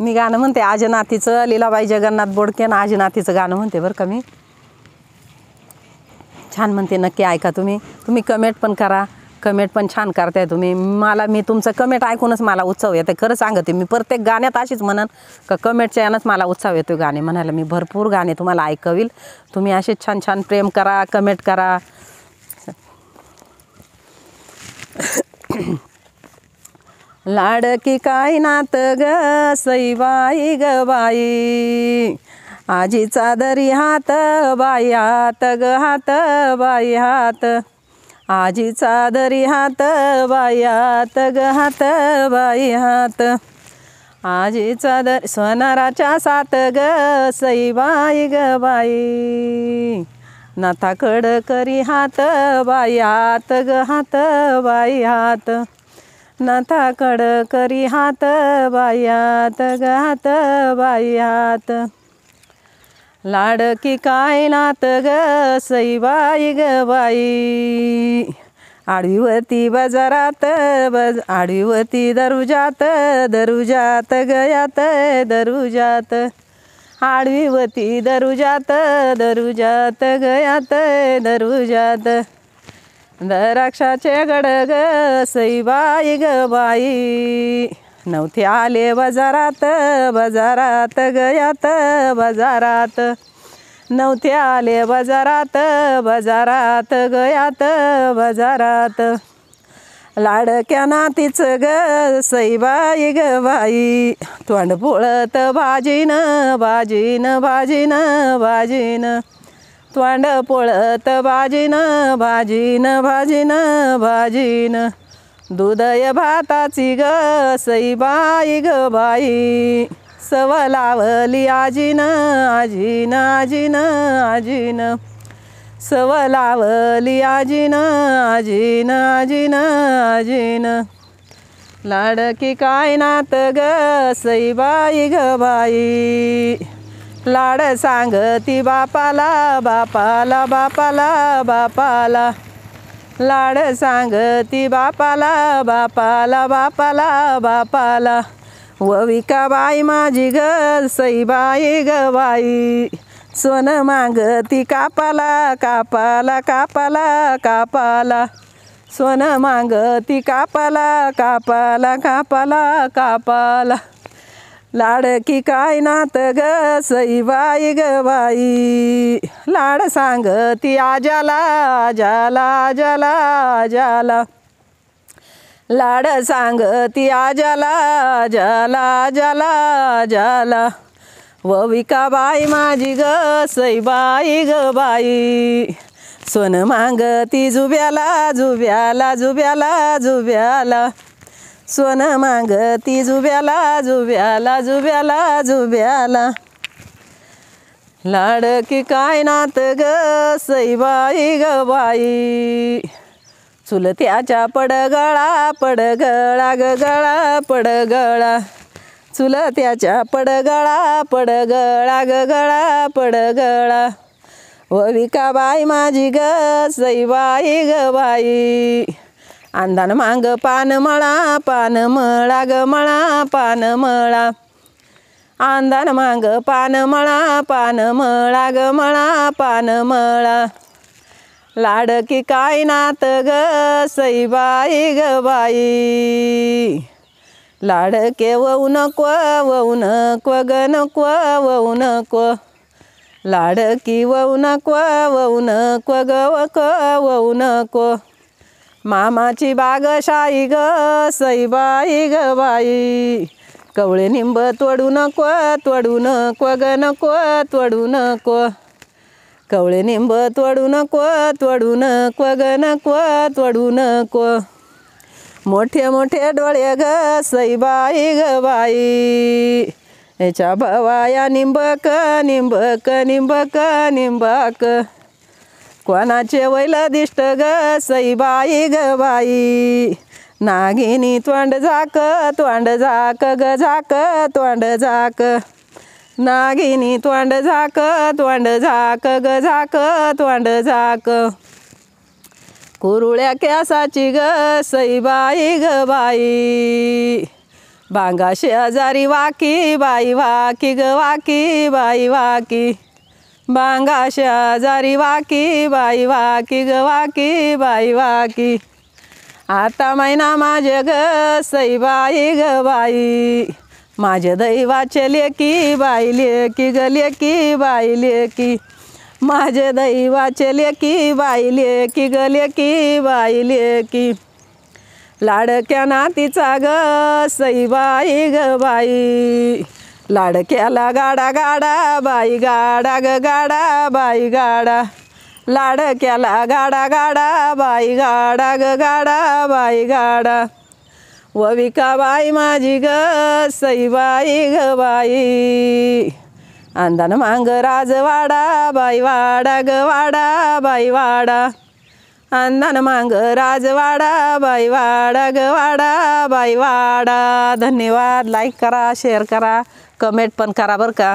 मी गाणं म्हणते आजनाथीचं लीलाबाई जगन्नाथ बोडके ना आजनाथीचं गाणं म्हणते बरं का मी छान म्हणते नक्की ऐका तुम्ही तुम्ही कमेंट पण करा कमेंट पण छान करताय तुम्ही मला मी तुमचं कमेंट ऐकूनच मला उत्सव येते खरं सांगते मी प्रत्येक गाण्यात अशीच म्हणन का कमेंटच्या यानंच मला उत्सव येतो गाणे म्हणायला मी भरपूर गाणे तुम्हाला ऐकवील तुम्ही असेच छान छान प्रेम करा कमेंट करा लाडकी काय नात ग सैवाई ग बाई आजी चादरी हात बाई हात ग हात बाई हात आजी चादरी हात बाई हात ग हात बाई हात आजी चादर सोनाराच्या सात ग सैवाई ग बाई नाथाकड करी हात बाई हात ग हात बाई हात नाथाकड करी हात बायात गात बायात लाडकी काय नात ग सईबाई ग बाई आडवीवती बाजारात बज आडीवती दरुजात दरुजात गयात दरुजात आडवीवरती दरुजात दरुजात गयात दरुजात द्राक्षाचे गडग सईबाई ग बाई नव्हते आले बाजारात बाजारात गयात बाजारात नव्हते आले बाजारात बाजारात गयात बाजारात लाडक्या नातीच ग सईबाई ग बाई तोंड पोळत भाजीन भाजीन भाजीन भाजीन त्वांड पोळत भाजीन भाजीन भाजीन भाजीन दुदय भाताची ग सई बाई ग बाई सव लावली आजीन आजीन आजीन आजीन सव लावली आजीन आजीन आजीन आजीन लाडकी काय नात ग सई बाई ग बाई लाड सांगती बापाला बापाला बापाला बापाला लाड सांगती बापाला बापाला बापाला बापाला वविका बाई माझी ग सईबाई ग बाई सोन मागती कापाला कापाला कापाला कापाला सोन मागती कापाला कापाला कापाला कापाला लाड की काय नात ग सई बाई ग बाई लाड सांग ती आजाला आजाला आजाला आजाला लाड सांग ती आजाला आजाला आजाला आजाला व विका बाई माझी ग सई बाई ग बाई सोन मांग ती जुब्याला जुब्याला जुब्याला जुब्याला सोनं ती जुब्याला जुब्याला जुब्याला जुब्याला लाडकी काय नात ग सईबाई ग बाई चुलत्याच्या पडगळा पडगळा ग गळा पडगळा चुलत्याच्या पडगळा पडगळा ग गळा पडगळा व बाई माझी ग सईबाई ग बाई आंदान मांग पान मळा पान मळा ग मळा पान मळा आंदान मांग पान मळा पान मळा ग मळा पान मळा लाडकी काय नात ग सईबाई ग बाई लाडके वऊ नको वऊ नको ग नको वऊ नको लाडकी वऊ नको वऊ नको ग वक वऊ नको मामाची बाग शाई ग सईबाई ग बाई कवळे निंब तोडू नको तोडू नको ग नको तोडू नको कवळे निंब तोडू नको तोडू नको ग नको तोडू नको मोठे मोठे डोळे ग सईबाई ग बाई याच्या भवाया निंबक निंबक निंबक निंबाक कोणाचे वैल दिष्ट ग बाई ग बाई नागिनी तोंड झाक तोंड झाक ग झाक तोंड झाक नागिनी तोंड झाक तोंड झाक ग झाक तोंड झाक कुरुळ्या कॅसाची ग सई बाई ग बाई बांगाशे आजारी वाकी बाई वाकी ग वाकी बाई वाकी बांगा शेजारी वाकी बाई वाकी ग वाकी बाई वाकी आता मैना माझे ग सई बाई ग बाई माझे दैवाचे लेकी बाई लेकी ग लेकी बाई लेकी माझे दैवाचे लेकी बाई लेकी ग लेकी बाई लेकी लाडक्या नातीचा ग सई बाई ग बाई लाडक्याला गाडा गाडा बाई गाडा ग गाडा बाई गाडा लाडक्याला गाडा गाडा बाई गाडा ग गाडा बाई गाडा वविका बाई माझी ग सईबाई ग बाई अंदान मांग राजवाडा बाई वाडा ग वाडा बाई वाडा अंधन मांग राजवाडा वाडा गवाडा बाईवाडा धन्यवाद लाईक करा शेअर करा कमेंट पण करा बरं का